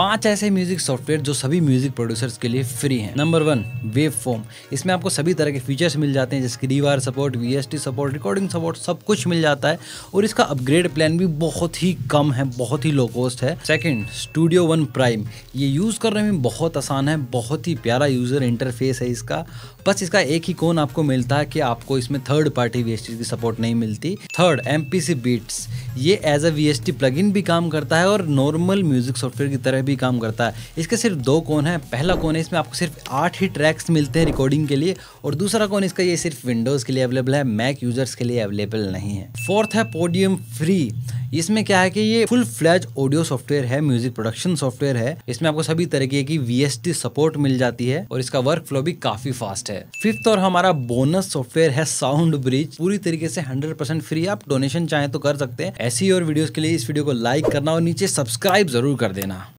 पांच ऐसे music software जो सभी म्यूजिक प्रोड्यूसर्स के लिए फ्री हैं नंबर वन वेव फॉर्म इसमें आपको सभी तरह के फीचर्स मिल जाते हैं जैसे कि rewire support V support recording support सब कुछ मिल जाता है और इसका अपग्रेड प्लान भी बहुत ही कम है बहुत ही लो कॉस्ट है सेकेंड स्टूडियो वन प्राइम ये यूज़ करने में बहुत आसान है बहुत ही प्यारा यूज़र इंटरफेस है इसका बस इसका एक ही कोन आपको मिलता है कि आपको इसमें थर्ड पार्टी वी की सपोर्ट नहीं मिलती थर्ड एम बीट्स ये as a V S plugin भी काम करता है और नॉर्मल म्यूजिक सॉफ्टवेयर की तरह भी काम करता है इसके सिर्फ दो कोन है पहला कोन है इसमें आपको सिर्फ आठ ही ट्रैक्स मिलते हैं रिकॉर्डिंग के लिए और दूसरा कौन इसका ये सिर्फ विंडोज़ के लिए अवेलेबल है मैक यूजर्स के लिए अवेलेबल नहीं है फोर्थ है पोडियम फ्री इसमें क्या है कि ये फुल फ्लैज ऑडियो सॉफ्टवेयर है म्यूजिक प्रोडक्शन सॉफ्टवेयर है इसमें आपको सभी तरीके की वी सपोर्ट मिल जाती है और इसका वर्क फ्लो भी काफी फास्ट है फिफ्थ और हमारा बोनस सॉफ्टवेयर है साउंड ब्रिज पूरी तरीके से हंड्रेड परसेंट फ्री आप डोनेशन चाहें तो कर सकते हैं ऐसी और वीडियोस के लिए इस वीडियो को लाइक करना और नीचे सब्सक्राइब जरूर कर देना